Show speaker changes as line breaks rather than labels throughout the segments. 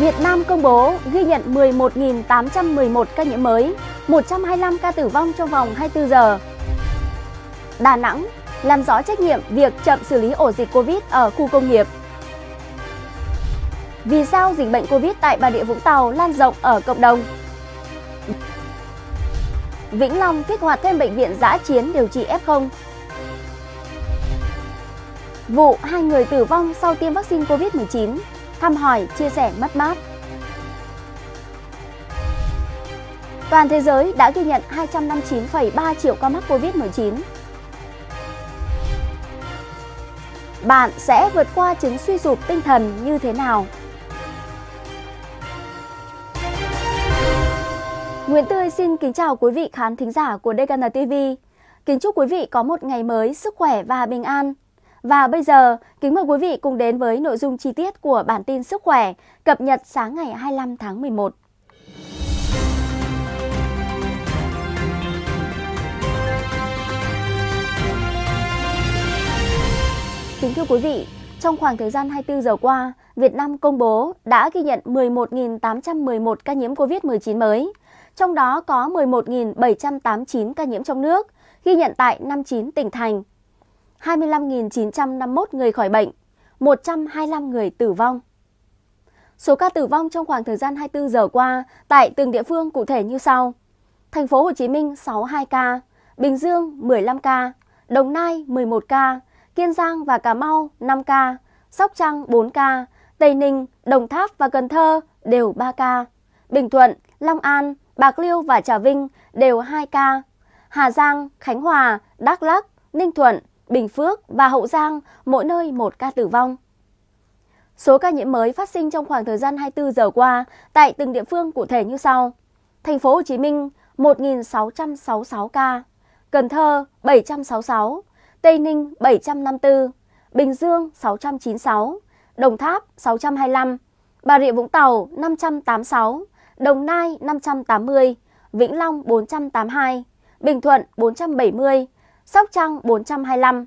Việt Nam công bố ghi nhận 11.811 ca nhiễm mới, 125 ca tử vong trong vòng 24 giờ. Đà Nẵng làm rõ trách nhiệm việc chậm xử lý ổ dịch Covid ở khu công nghiệp. Vì sao dịch bệnh Covid tại Bà Địa Vũng Tàu lan rộng ở cộng đồng? Vĩnh Long kích hoạt thêm bệnh viện giã chiến điều trị F0. Vụ hai người tử vong sau tiêm vaccine COVID-19 thăm hỏi, chia sẻ mất mát. Toàn thế giới đã ghi nhận 259,3 triệu ca mắc COVID-19. Bạn sẽ vượt qua chứng suy sụp tinh thần như thế nào? Nguyễn Tươi xin kính chào quý vị khán thính giả của DKN TV. Kính chúc quý vị có một ngày mới sức khỏe và bình an. Và bây giờ, kính mời quý vị cùng đến với nội dung chi tiết của bản tin sức khỏe cập nhật sáng ngày 25 tháng 11. Kính thưa quý vị, trong khoảng thời gian 24 giờ qua, Việt Nam công bố đã ghi nhận 11.811 ca nhiễm COVID-19 mới, trong đó có 11.789 ca nhiễm trong nước, ghi nhận tại 59 tỉnh thành 25.951 người khỏi bệnh, 125 người tử vong. Số ca tử vong trong khoảng thời gian 24 giờ qua tại từng địa phương cụ thể như sau. Thành phố Hồ Chí Minh 62 ca, Bình Dương 15 ca, Đồng Nai 11 ca, Kiên Giang và Cà Mau 5 ca, Sóc Trăng 4 ca, Tây Ninh, Đồng Tháp và Cần Thơ đều 3 ca, Bình Thuận, Long An, Bạc Liêu và Trà Vinh đều 2 ca, Hà Giang, Khánh Hòa, Đắk Lắc, Ninh Thuận, Bình Phước và Hậu Giang, mỗi nơi một ca tử vong. Số ca nhiễm mới phát sinh trong khoảng thời gian 24 giờ qua tại từng địa phương cụ thể như sau. Thành phố Hồ Chí Minh 1.666 ca, Cần Thơ 766, Tây Ninh 754, Bình Dương 696, Đồng Tháp 625, Bà Rịa Vũng Tàu 586, Đồng Nai 580, Vĩnh Long 482, Bình Thuận 470, Sóc Trăng 425,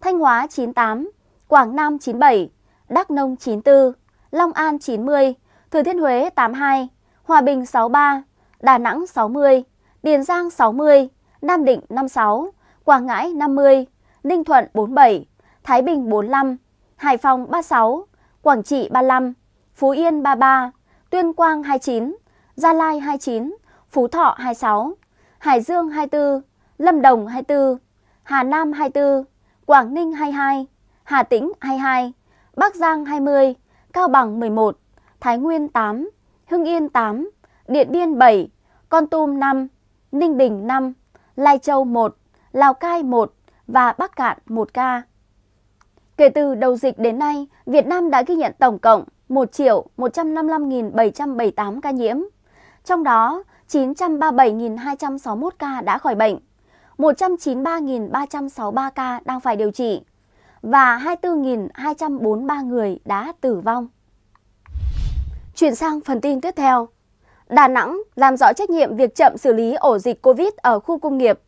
Thanh Hóa 98, Quảng Nam 97, Đắk Nông 94, Long An 90, Thừa Thiên Huế 82, Hòa Bình 63, Đà Nẵng 60, Tiền Giang 60, Nam Định 56, Quảng Ngãi 50, Ninh Thuận 47, Thái Bình 45, Hải Phòng 36, Quảng Trị 35, Phú Yên 33, Tuyên Quang 29, Gia Lai 29, Phú Thọ 26, Hải Dương 24, Lâm Đồng 24, Hà Nam 24, Quảng Ninh 22, Hà Tĩnh 22, Bắc Giang 20, Cao Bằng 11, Thái Nguyên 8, Hưng Yên 8, Điện Biên 7, Con Tum 5, Ninh Bình 5, Lai Châu 1, Lào Cai 1 và Bắc Cạn 1 ca. Kể từ đầu dịch đến nay, Việt Nam đã ghi nhận tổng cộng 1 triệu 155.778 ca nhiễm. Trong đó, 937.261 ca đã khỏi bệnh, 193.363 ca đang phải điều trị và 24.243 người đã tử vong. Chuyển sang phần tin tiếp theo. Đà Nẵng làm rõ trách nhiệm việc chậm xử lý ổ dịch COVID ở khu công nghiệp.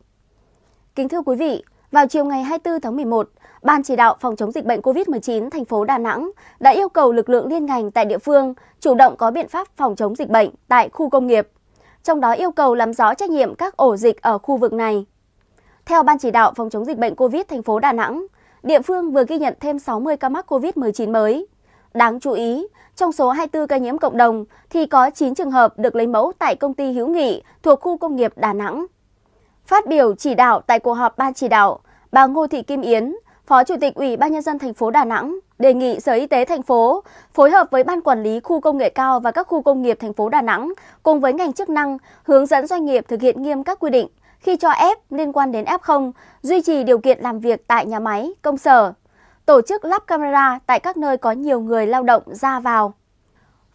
Kính thưa quý vị, vào chiều ngày 24 tháng 11, Ban chỉ đạo phòng chống dịch bệnh COVID-19 thành phố Đà Nẵng đã yêu cầu lực lượng liên ngành tại địa phương chủ động có biện pháp phòng chống dịch bệnh tại khu công nghiệp, trong đó yêu cầu làm rõ trách nhiệm các ổ dịch ở khu vực này. Theo Ban chỉ đạo phòng chống dịch bệnh COVID thành phố Đà Nẵng, địa phương vừa ghi nhận thêm 60 ca mắc COVID-19 mới. Đáng chú ý, trong số 24 ca nhiễm cộng đồng thì có 9 trường hợp được lấy mẫu tại công ty hữu nghị thuộc khu công nghiệp Đà Nẵng. Phát biểu chỉ đạo tại cuộc họp Ban chỉ đạo, bà Ngô Thị Kim Yến, Phó Chủ tịch Ủy ban Nhân dân thành phố Đà Nẵng đề nghị Sở Y tế thành phố phối hợp với Ban Quản lý Khu Công nghệ cao và các khu công nghiệp thành phố Đà Nẵng cùng với ngành chức năng hướng dẫn doanh nghiệp thực hiện nghiêm các quy định khi cho F liên quan đến F0 duy trì điều kiện làm việc tại nhà máy, công sở, tổ chức lắp camera tại các nơi có nhiều người lao động ra vào.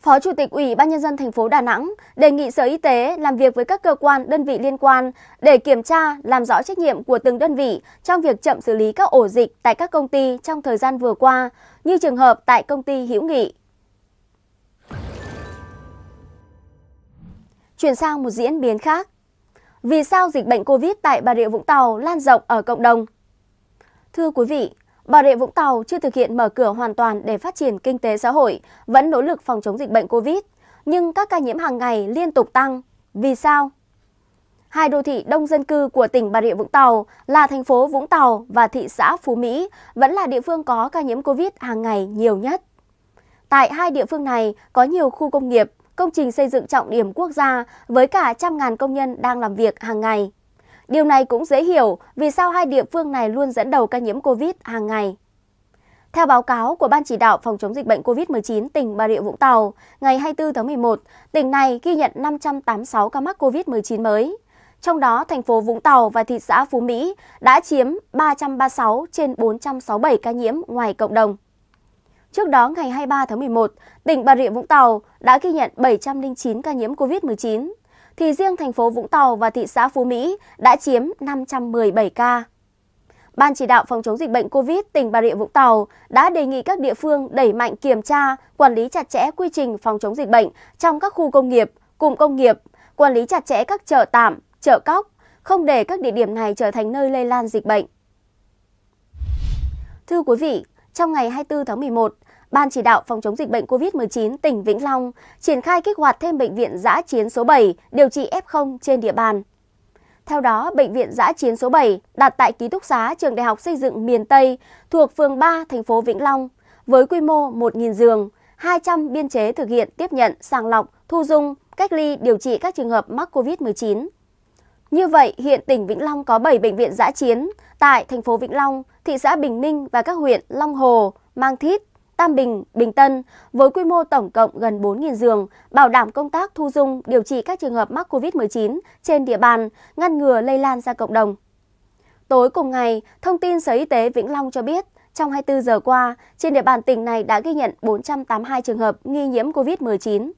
Phó Chủ tịch Ủy ban nhân dân thành phố Đà Nẵng đề nghị Sở Y tế làm việc với các cơ quan, đơn vị liên quan để kiểm tra, làm rõ trách nhiệm của từng đơn vị trong việc chậm xử lý các ổ dịch tại các công ty trong thời gian vừa qua, như trường hợp tại công ty Hữu Nghị. Chuyển sang một diễn biến khác, vì sao dịch bệnh Covid tại Bà Rịa Vũng Tàu lan rộng ở cộng đồng? Thưa quý vị, Bà Rịa Vũng Tàu chưa thực hiện mở cửa hoàn toàn để phát triển kinh tế xã hội, vẫn nỗ lực phòng chống dịch bệnh Covid, nhưng các ca nhiễm hàng ngày liên tục tăng. Vì sao? Hai đô thị đông dân cư của tỉnh Bà Rịa Vũng Tàu là thành phố Vũng Tàu và thị xã Phú Mỹ vẫn là địa phương có ca nhiễm Covid hàng ngày nhiều nhất. Tại hai địa phương này có nhiều khu công nghiệp, công trình xây dựng trọng điểm quốc gia với cả trăm ngàn công nhân đang làm việc hàng ngày. Điều này cũng dễ hiểu vì sao hai địa phương này luôn dẫn đầu ca nhiễm COVID hàng ngày. Theo báo cáo của Ban chỉ đạo phòng chống dịch bệnh COVID-19 tỉnh Bà Rịa Vũng Tàu, ngày 24 tháng 11, tỉnh này ghi nhận 586 ca mắc COVID-19 mới. Trong đó, thành phố Vũng Tàu và thị xã Phú Mỹ đã chiếm 336 trên 467 ca nhiễm ngoài cộng đồng. Trước đó, ngày 23 tháng 11, tỉnh Bà Rịa Vũng Tàu đã ghi nhận 709 ca nhiễm COVID-19, thì riêng thành phố Vũng Tàu và thị xã Phú Mỹ đã chiếm 517 ca. Ban chỉ đạo phòng chống dịch bệnh COVID tỉnh Bà Rịa Vũng Tàu đã đề nghị các địa phương đẩy mạnh kiểm tra, quản lý chặt chẽ quy trình phòng chống dịch bệnh trong các khu công nghiệp, cụm công nghiệp, quản lý chặt chẽ các chợ tạm, chợ cóc, không để các địa điểm này trở thành nơi lây lan dịch bệnh. Thưa quý vị, trong ngày 24 tháng 11, Ban chỉ đạo phòng chống dịch bệnh COVID-19 tỉnh Vĩnh Long triển khai kích hoạt thêm bệnh viện giã chiến số 7 điều trị F0 trên địa bàn. Theo đó, bệnh viện giã chiến số 7 đặt tại ký túc xá trường Đại học Xây dựng miền Tây thuộc phường 3 thành phố Vĩnh Long với quy mô 1.000 giường, 200 biên chế thực hiện tiếp nhận, sàng lọc, thu dung, cách ly điều trị các trường hợp mắc COVID-19. Như vậy, hiện tỉnh Vĩnh Long có 7 bệnh viện giã chiến tại thành phố Vĩnh Long, thị xã Bình Minh và các huyện Long Hồ, Mang Thít, Tam Bình, Bình Tân với quy mô tổng cộng gần 4.000 giường, bảo đảm công tác thu dung, điều trị các trường hợp mắc COVID-19 trên địa bàn, ngăn ngừa lây lan ra cộng đồng. Tối cùng ngày, thông tin Sở Y tế Vĩnh Long cho biết, trong 24 giờ qua, trên địa bàn tỉnh này đã ghi nhận 482 trường hợp nghi nhiễm COVID-19.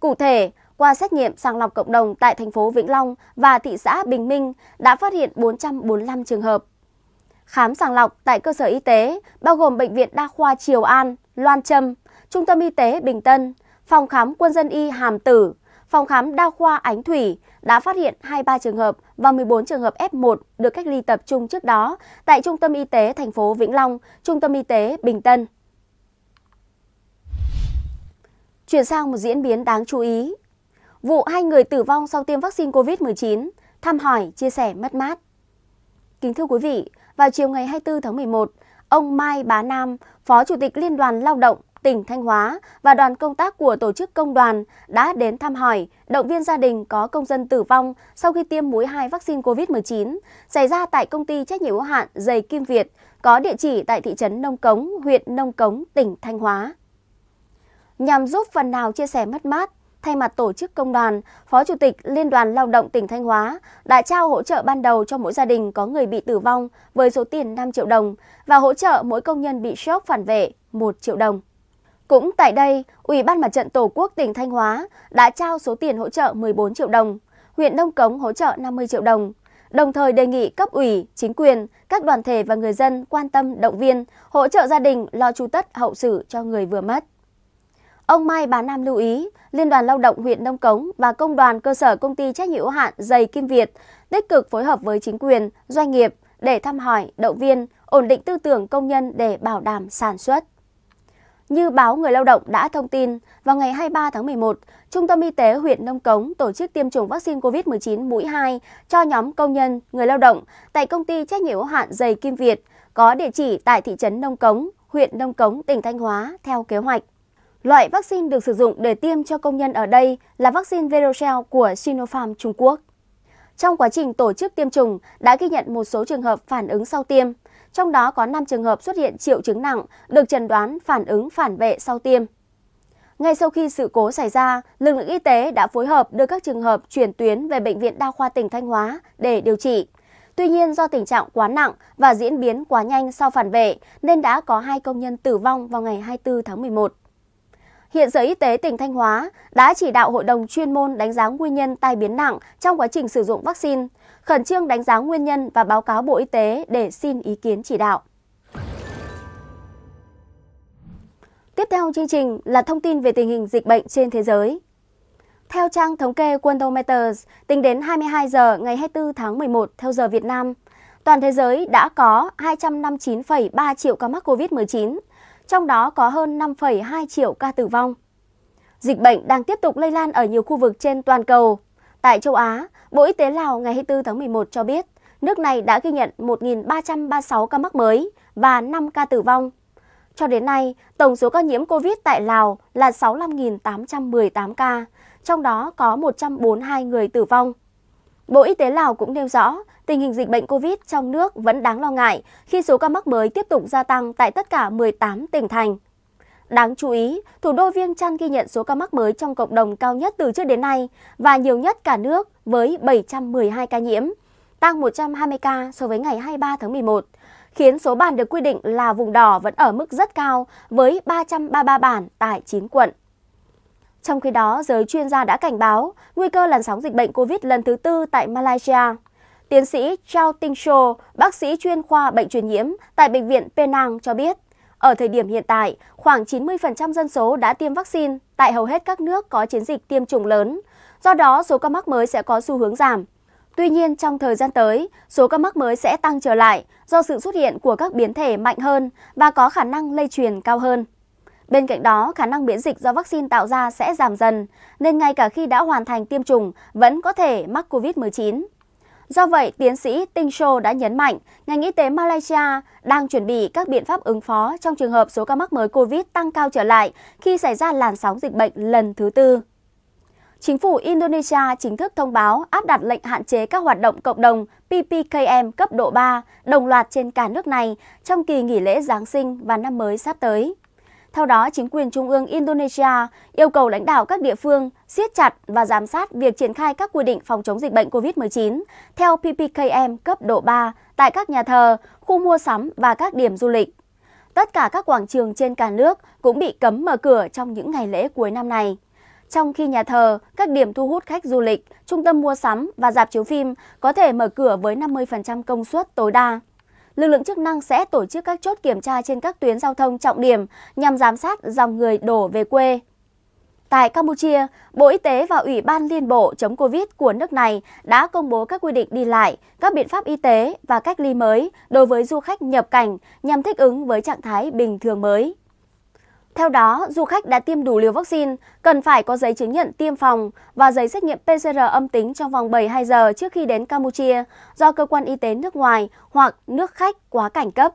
Cụ thể, qua xét nghiệm sàng lọc cộng đồng tại thành phố Vĩnh Long và thị xã Bình Minh đã phát hiện 445 trường hợp khám sàng lọc tại cơ sở y tế, bao gồm Bệnh viện Đa khoa Triều An, Loan Trâm, Trung tâm Y tế Bình Tân, Phòng khám quân dân y Hàm Tử, Phòng khám Đa khoa Ánh Thủy đã phát hiện 23 trường hợp và 14 trường hợp F1 được cách ly tập trung trước đó tại Trung tâm Y tế thành phố Vĩnh Long, Trung tâm Y tế Bình Tân. Chuyển sang một diễn biến đáng chú ý. Vụ hai người tử vong sau tiêm vaccine COVID-19, thăm hỏi, chia sẻ mất mát. Kính thưa quý vị, vào chiều ngày 24 tháng 11, ông Mai Bá Nam, Phó Chủ tịch Liên đoàn Lao động tỉnh Thanh Hóa và đoàn công tác của tổ chức công đoàn đã đến thăm hỏi, động viên gia đình có công dân tử vong sau khi tiêm mũi 2 vaccine COVID-19 xảy ra tại công ty trách nhiệm hữu hạn Giày Kim Việt có địa chỉ tại thị trấn Nông Cống, huyện Nông Cống, tỉnh Thanh Hóa. Nhằm giúp phần nào chia sẻ mất mát, thay mặt tổ chức công đoàn, Phó Chủ tịch Liên đoàn Lao động tỉnh Thanh Hóa đã trao hỗ trợ ban đầu cho mỗi gia đình có người bị tử vong với số tiền 5 triệu đồng và hỗ trợ mỗi công nhân bị sốc phản vệ 1 triệu đồng. Cũng tại đây, Ủy ban Mặt trận Tổ quốc tỉnh Thanh Hóa đã trao số tiền hỗ trợ 14 triệu đồng, huyện Đông Cống hỗ trợ 50 triệu đồng, đồng thời đề nghị cấp ủy, chính quyền, các đoàn thể và người dân quan tâm động viên, hỗ trợ gia đình lo chu tất hậu sự cho người vừa mất. Ông Mai Bà Nam lưu ý, Liên đoàn Lao động huyện Đông Cống và Công đoàn Cơ sở Công ty Trách nhiệm hữu hạn Dày Kim Việt tích cực phối hợp với chính quyền, doanh nghiệp để thăm hỏi, động viên, ổn định tư tưởng công nhân để bảo đảm sản xuất. Như báo Người Lao động đã thông tin, vào ngày 23 tháng 11, Trung tâm Y tế huyện Nông Cống tổ chức tiêm chủng vaccine COVID-19 mũi 2 cho nhóm công nhân, người lao động tại công ty trách nhiệm hữu hạn Dày Kim Việt có địa chỉ tại thị trấn Nông Cống, huyện Nông Cống, tỉnh Thanh Hóa theo kế hoạch. Loại vaccine được sử dụng để tiêm cho công nhân ở đây là vaccine Verocell của Sinopharm Trung Quốc. Trong quá trình tổ chức tiêm chủng đã ghi nhận một số trường hợp phản ứng sau tiêm, trong đó có 5 trường hợp xuất hiện triệu chứng nặng được chẩn đoán phản ứng phản vệ sau tiêm. Ngay sau khi sự cố xảy ra, lực lượng y tế đã phối hợp đưa các trường hợp chuyển tuyến về Bệnh viện Đa khoa tỉnh Thanh Hóa để điều trị. Tuy nhiên do tình trạng quá nặng và diễn biến quá nhanh sau phản vệ nên đã có hai công nhân tử vong vào ngày 24 tháng 11 hiện Sở Y tế tỉnh Thanh Hóa đã chỉ đạo hội đồng chuyên môn đánh giá nguyên nhân tai biến nặng trong quá trình sử dụng vaccine, khẩn trương đánh giá nguyên nhân và báo cáo Bộ Y tế để xin ý kiến chỉ đạo. Tiếp theo chương trình là thông tin về tình hình dịch bệnh trên thế giới. Theo trang thống kê Worldometers, tính đến 22 giờ ngày 24 tháng 11 theo giờ Việt Nam, toàn thế giới đã có 259,3 triệu ca mắc COVID-19, trong đó có hơn 5,2 triệu ca tử vong. Dịch bệnh đang tiếp tục lây lan ở nhiều khu vực trên toàn cầu. Tại châu Á, Bộ Y tế Lào ngày 24 tháng 11 cho biết nước này đã ghi nhận 1.336 ca mắc mới và 5 ca tử vong. Cho đến nay, tổng số ca nhiễm COVID tại Lào là 65.818 ca, trong đó có 142 người tử vong. Bộ Y tế Lào cũng nêu rõ tình hình dịch bệnh COVID trong nước vẫn đáng lo ngại khi số ca mắc mới tiếp tục gia tăng tại tất cả 18 tỉnh thành. Đáng chú ý, thủ đô Viêng Chăn ghi nhận số ca mắc mới trong cộng đồng cao nhất từ trước đến nay và nhiều nhất cả nước với 712 ca nhiễm, tăng 120 ca so với ngày 23 tháng 11, khiến số bàn được quy định là vùng đỏ vẫn ở mức rất cao với 333 bản tại 9 quận. Trong khi đó, giới chuyên gia đã cảnh báo nguy cơ làn sóng dịch bệnh COVID lần thứ tư tại Malaysia. Tiến sĩ Chao Tinh Cho, bác sĩ chuyên khoa bệnh truyền nhiễm tại Bệnh viện Penang cho biết, ở thời điểm hiện tại, khoảng 90% dân số đã tiêm vaccine tại hầu hết các nước có chiến dịch tiêm chủng lớn, do đó số ca mắc mới sẽ có xu hướng giảm. Tuy nhiên, trong thời gian tới, số ca mắc mới sẽ tăng trở lại do sự xuất hiện của các biến thể mạnh hơn và có khả năng lây truyền cao hơn. Bên cạnh đó, khả năng miễn dịch do vaccine tạo ra sẽ giảm dần, nên ngay cả khi đã hoàn thành tiêm chủng, vẫn có thể mắc COVID-19. Do vậy, tiến sĩ Tinh Sho đã nhấn mạnh ngành y tế Malaysia đang chuẩn bị các biện pháp ứng phó trong trường hợp số ca mắc mới COVID tăng cao trở lại khi xảy ra làn sóng dịch bệnh lần thứ tư. Chính phủ Indonesia chính thức thông báo áp đặt lệnh hạn chế các hoạt động cộng đồng PPKM cấp độ 3 đồng loạt trên cả nước này trong kỳ nghỉ lễ Giáng sinh và năm mới sắp tới. Theo đó, chính quyền trung ương Indonesia yêu cầu lãnh đạo các địa phương siết chặt và giám sát việc triển khai các quy định phòng chống dịch bệnh COVID-19 theo PPKM cấp độ 3 tại các nhà thờ, khu mua sắm và các điểm du lịch. Tất cả các quảng trường trên cả nước cũng bị cấm mở cửa trong những ngày lễ cuối năm này. Trong khi nhà thờ, các điểm thu hút khách du lịch, trung tâm mua sắm và dạp chiếu phim có thể mở cửa với 50% công suất tối đa lực lượng chức năng sẽ tổ chức các chốt kiểm tra trên các tuyến giao thông trọng điểm nhằm giám sát dòng người đổ về quê. Tại Campuchia, Bộ Y tế và Ủy ban Liên bộ chống Covid của nước này đã công bố các quy định đi lại, các biện pháp y tế và cách ly mới đối với du khách nhập cảnh nhằm thích ứng với trạng thái bình thường mới. Theo đó, du khách đã tiêm đủ liều vaccine cần phải có giấy chứng nhận tiêm phòng và giấy xét nghiệm PCR âm tính trong vòng 72 giờ trước khi đến Campuchia do cơ quan y tế nước ngoài hoặc nước khách quá cảnh cấp.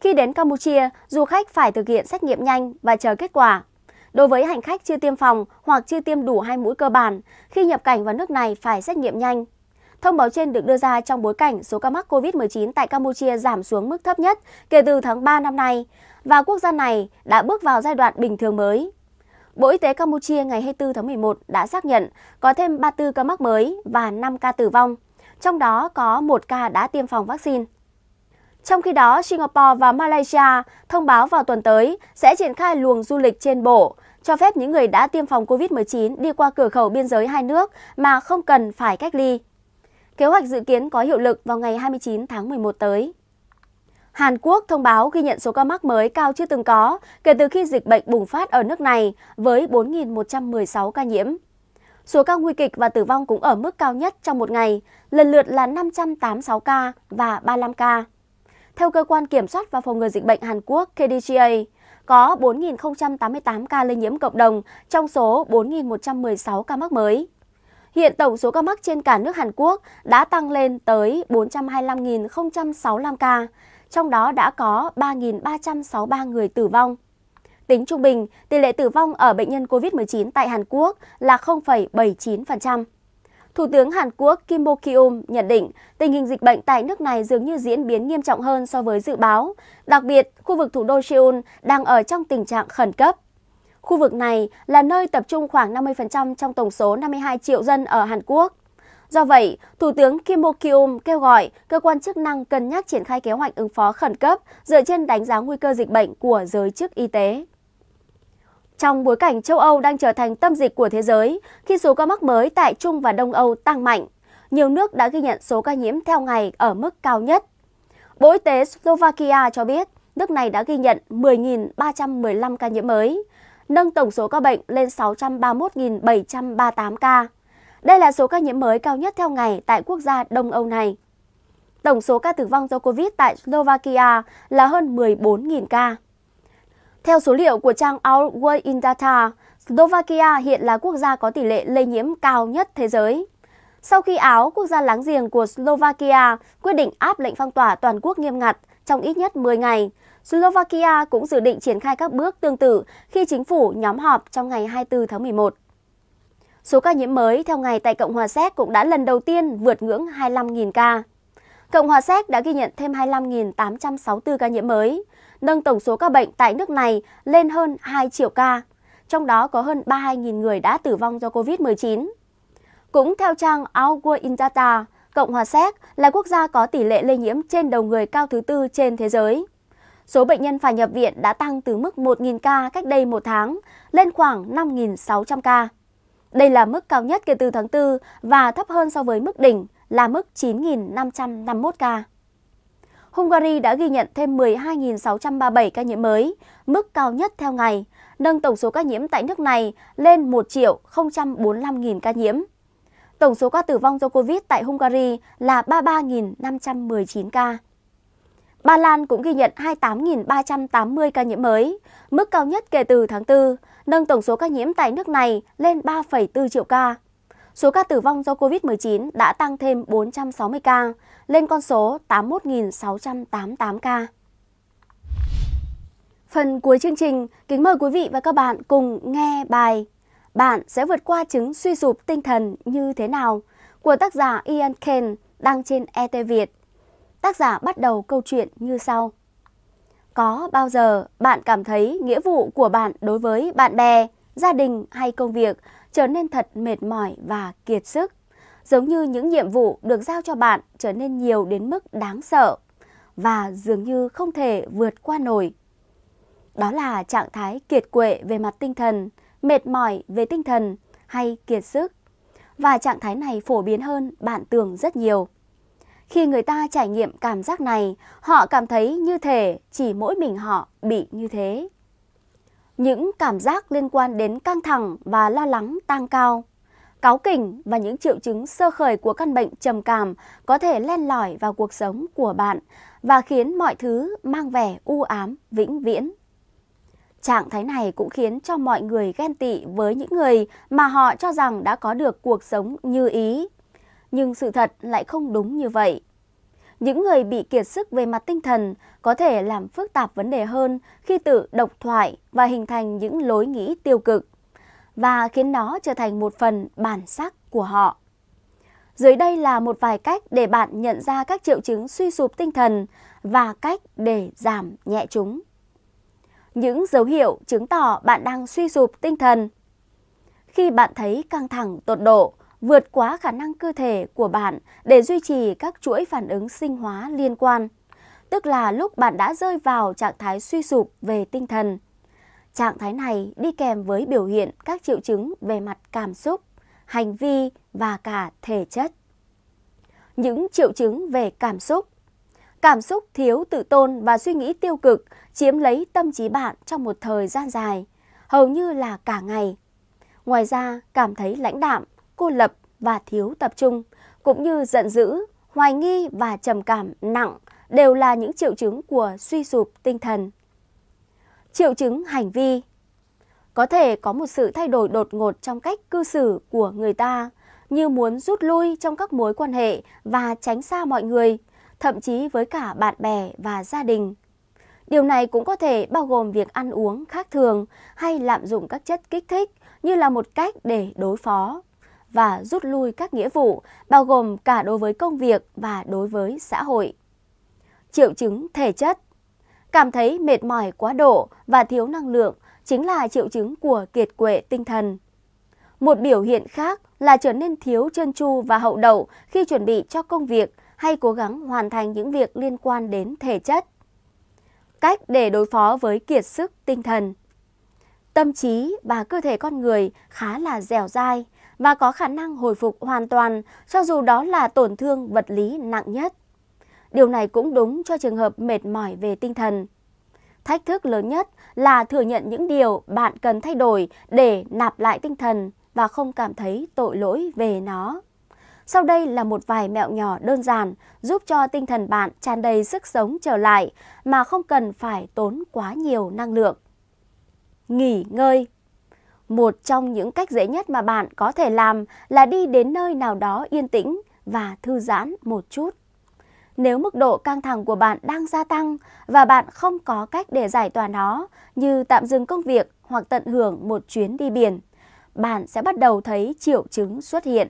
Khi đến Campuchia, du khách phải thực hiện xét nghiệm nhanh và chờ kết quả. Đối với hành khách chưa tiêm phòng hoặc chưa tiêm đủ hai mũi cơ bản, khi nhập cảnh vào nước này phải xét nghiệm nhanh Thông báo trên được đưa ra trong bối cảnh số ca mắc COVID-19 tại Campuchia giảm xuống mức thấp nhất kể từ tháng 3 năm nay và quốc gia này đã bước vào giai đoạn bình thường mới. Bộ Y tế Campuchia ngày 24 tháng 11 đã xác nhận có thêm 34 ca mắc mới và 5 ca tử vong, trong đó có 1 ca đã tiêm phòng vaccine. Trong khi đó, Singapore và Malaysia thông báo vào tuần tới sẽ triển khai luồng du lịch trên bộ, cho phép những người đã tiêm phòng COVID-19 đi qua cửa khẩu biên giới hai nước mà không cần phải cách ly. Kế hoạch dự kiến có hiệu lực vào ngày 29 tháng 11 tới. Hàn Quốc thông báo ghi nhận số ca mắc mới cao chưa từng có kể từ khi dịch bệnh bùng phát ở nước này với 4.116 ca nhiễm. Số ca nguy kịch và tử vong cũng ở mức cao nhất trong một ngày, lần lượt là 586 ca và 35 ca. Theo Cơ quan Kiểm soát và Phòng ngừa Dịch bệnh Hàn Quốc KDGA, có 4.088 ca lây nhiễm cộng đồng trong số 4.116 ca mắc mới. Hiện tổng số ca mắc trên cả nước Hàn Quốc đã tăng lên tới 425.065 ca, trong đó đã có 3.363 người tử vong. Tính trung bình, tỷ lệ tử vong ở bệnh nhân COVID-19 tại Hàn Quốc là 0,79%. Thủ tướng Hàn Quốc Kim Bo Kyum nhận định tình hình dịch bệnh tại nước này dường như diễn biến nghiêm trọng hơn so với dự báo. Đặc biệt, khu vực thủ đô Seoul đang ở trong tình trạng khẩn cấp. Khu vực này là nơi tập trung khoảng 50% trong tổng số 52 triệu dân ở Hàn Quốc. Do vậy, Thủ tướng Kim Bo Kyum kêu gọi cơ quan chức năng cân nhắc triển khai kế hoạch ứng phó khẩn cấp dựa trên đánh giá nguy cơ dịch bệnh của giới chức y tế. Trong bối cảnh châu Âu đang trở thành tâm dịch của thế giới, khi số ca mắc mới tại Trung và Đông Âu tăng mạnh, nhiều nước đã ghi nhận số ca nhiễm theo ngày ở mức cao nhất. Bộ Y tế Slovakia cho biết nước này đã ghi nhận 10.315 ca nhiễm mới, nâng tổng số ca bệnh lên 631.738 ca. Đây là số ca nhiễm mới cao nhất theo ngày tại quốc gia Đông Âu này. Tổng số ca tử vong do Covid tại Slovakia là hơn 14.000 ca. Theo số liệu của trang Our World in Data, Slovakia hiện là quốc gia có tỷ lệ lây nhiễm cao nhất thế giới. Sau khi Áo, quốc gia láng giềng của Slovakia, quyết định áp lệnh phong tỏa toàn quốc nghiêm ngặt trong ít nhất 10 ngày, Slovakia cũng dự định triển khai các bước tương tự khi chính phủ nhóm họp trong ngày 24 tháng 11. Số ca nhiễm mới theo ngày tại Cộng hòa Séc cũng đã lần đầu tiên vượt ngưỡng 25.000 ca. Cộng hòa Séc đã ghi nhận thêm 25.864 ca nhiễm mới, nâng tổng số ca bệnh tại nước này lên hơn 2 triệu ca, trong đó có hơn 32.000 người đã tử vong do COVID-19. Cũng theo trang Outward Indata, Cộng hòa Séc là quốc gia có tỷ lệ lây nhiễm trên đầu người cao thứ tư trên thế giới số bệnh nhân phải nhập viện đã tăng từ mức 1.000 ca cách đây một tháng lên khoảng 5.600 ca. Đây là mức cao nhất kể từ tháng 4 và thấp hơn so với mức đỉnh là mức 9.551 ca. Hungary đã ghi nhận thêm 12.637 ca nhiễm mới, mức cao nhất theo ngày, nâng tổng số ca nhiễm tại nước này lên 1 triệu 045.000 ca nhiễm. Tổng số ca tử vong do Covid tại Hungary là 33.519 ca. Ba Lan cũng ghi nhận 28.380 ca nhiễm mới, mức cao nhất kể từ tháng 4, nâng tổng số ca nhiễm tại nước này lên 3,4 triệu ca. Số ca tử vong do COVID-19 đã tăng thêm 460 ca, lên con số 81.688 ca. Phần cuối chương trình, kính mời quý vị và các bạn cùng nghe bài Bạn sẽ vượt qua chứng suy sụp tinh thần như thế nào của tác giả Ian Ken đăng trên ET Việt tác giả bắt đầu câu chuyện như sau. Có bao giờ bạn cảm thấy nghĩa vụ của bạn đối với bạn bè, gia đình hay công việc trở nên thật mệt mỏi và kiệt sức? Giống như những nhiệm vụ được giao cho bạn trở nên nhiều đến mức đáng sợ và dường như không thể vượt qua nổi. Đó là trạng thái kiệt quệ về mặt tinh thần, mệt mỏi về tinh thần hay kiệt sức. Và trạng thái này phổ biến hơn bạn tưởng rất nhiều. Khi người ta trải nghiệm cảm giác này, họ cảm thấy như thể chỉ mỗi mình họ bị như thế. Những cảm giác liên quan đến căng thẳng và lo lắng tăng cao. Cáu kỉnh và những triệu chứng sơ khởi của căn bệnh trầm cảm có thể len lỏi vào cuộc sống của bạn và khiến mọi thứ mang vẻ u ám vĩnh viễn. Trạng thái này cũng khiến cho mọi người ghen tị với những người mà họ cho rằng đã có được cuộc sống như ý nhưng sự thật lại không đúng như vậy. Những người bị kiệt sức về mặt tinh thần có thể làm phức tạp vấn đề hơn khi tự độc thoại và hình thành những lối nghĩ tiêu cực và khiến nó trở thành một phần bản sắc của họ. Dưới đây là một vài cách để bạn nhận ra các triệu chứng suy sụp tinh thần và cách để giảm nhẹ chúng. Những dấu hiệu chứng tỏ bạn đang suy sụp tinh thần. Khi bạn thấy căng thẳng tột độ, vượt quá khả năng cơ thể của bạn để duy trì các chuỗi phản ứng sinh hóa liên quan, tức là lúc bạn đã rơi vào trạng thái suy sụp về tinh thần. Trạng thái này đi kèm với biểu hiện các triệu chứng về mặt cảm xúc, hành vi và cả thể chất. Những triệu chứng về cảm xúc Cảm xúc thiếu tự tôn và suy nghĩ tiêu cực chiếm lấy tâm trí bạn trong một thời gian dài, hầu như là cả ngày. Ngoài ra, cảm thấy lãnh đạm, cô lập và thiếu tập trung, cũng như giận dữ, hoài nghi và trầm cảm nặng đều là những triệu chứng của suy sụp tinh thần. Triệu chứng hành vi Có thể có một sự thay đổi đột ngột trong cách cư xử của người ta, như muốn rút lui trong các mối quan hệ và tránh xa mọi người, thậm chí với cả bạn bè và gia đình. Điều này cũng có thể bao gồm việc ăn uống khác thường hay lạm dụng các chất kích thích như là một cách để đối phó và rút lui các nghĩa vụ, bao gồm cả đối với công việc và đối với xã hội. Triệu chứng thể chất Cảm thấy mệt mỏi quá độ và thiếu năng lượng chính là triệu chứng của kiệt quệ tinh thần. Một biểu hiện khác là trở nên thiếu chân chu và hậu đậu khi chuẩn bị cho công việc hay cố gắng hoàn thành những việc liên quan đến thể chất. Cách để đối phó với kiệt sức tinh thần Tâm trí và cơ thể con người khá là dẻo dai, và có khả năng hồi phục hoàn toàn cho dù đó là tổn thương vật lý nặng nhất. Điều này cũng đúng cho trường hợp mệt mỏi về tinh thần. Thách thức lớn nhất là thừa nhận những điều bạn cần thay đổi để nạp lại tinh thần và không cảm thấy tội lỗi về nó. Sau đây là một vài mẹo nhỏ đơn giản giúp cho tinh thần bạn tràn đầy sức sống trở lại mà không cần phải tốn quá nhiều năng lượng. Nghỉ ngơi một trong những cách dễ nhất mà bạn có thể làm là đi đến nơi nào đó yên tĩnh và thư giãn một chút. Nếu mức độ căng thẳng của bạn đang gia tăng và bạn không có cách để giải tỏa nó như tạm dừng công việc hoặc tận hưởng một chuyến đi biển, bạn sẽ bắt đầu thấy triệu chứng xuất hiện.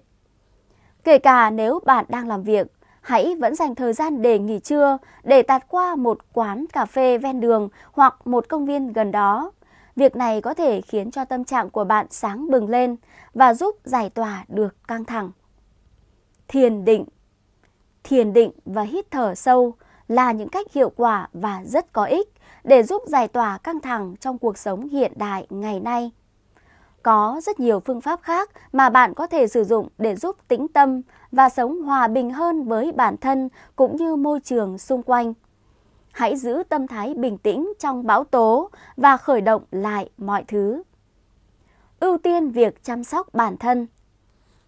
Kể cả nếu bạn đang làm việc, hãy vẫn dành thời gian để nghỉ trưa để tạt qua một quán cà phê ven đường hoặc một công viên gần đó. Việc này có thể khiến cho tâm trạng của bạn sáng bừng lên và giúp giải tỏa được căng thẳng. Thiền định Thiền định và hít thở sâu là những cách hiệu quả và rất có ích để giúp giải tỏa căng thẳng trong cuộc sống hiện đại ngày nay. Có rất nhiều phương pháp khác mà bạn có thể sử dụng để giúp tĩnh tâm và sống hòa bình hơn với bản thân cũng như môi trường xung quanh hãy giữ tâm thái bình tĩnh trong bão tố và khởi động lại mọi thứ. Ưu tiên việc chăm sóc bản thân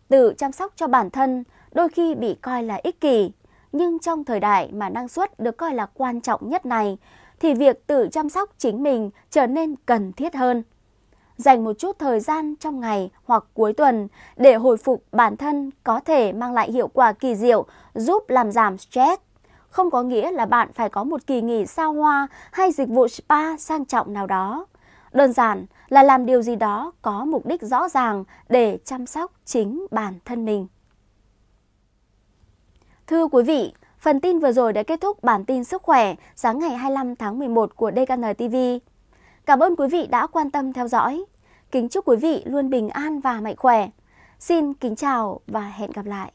Tự chăm sóc cho bản thân đôi khi bị coi là ích kỷ, nhưng trong thời đại mà năng suất được coi là quan trọng nhất này, thì việc tự chăm sóc chính mình trở nên cần thiết hơn. Dành một chút thời gian trong ngày hoặc cuối tuần để hồi phục bản thân có thể mang lại hiệu quả kỳ diệu giúp làm giảm stress không có nghĩa là bạn phải có một kỳ nghỉ xa hoa hay dịch vụ spa sang trọng nào đó. Đơn giản là làm điều gì đó có mục đích rõ ràng để chăm sóc chính bản thân mình. Thưa quý vị, phần tin vừa rồi đã kết thúc bản tin sức khỏe sáng ngày 25 tháng 11 của DKN TV. Cảm ơn quý vị đã quan tâm theo dõi. Kính chúc quý vị luôn bình an và mạnh khỏe. Xin kính chào và hẹn gặp lại.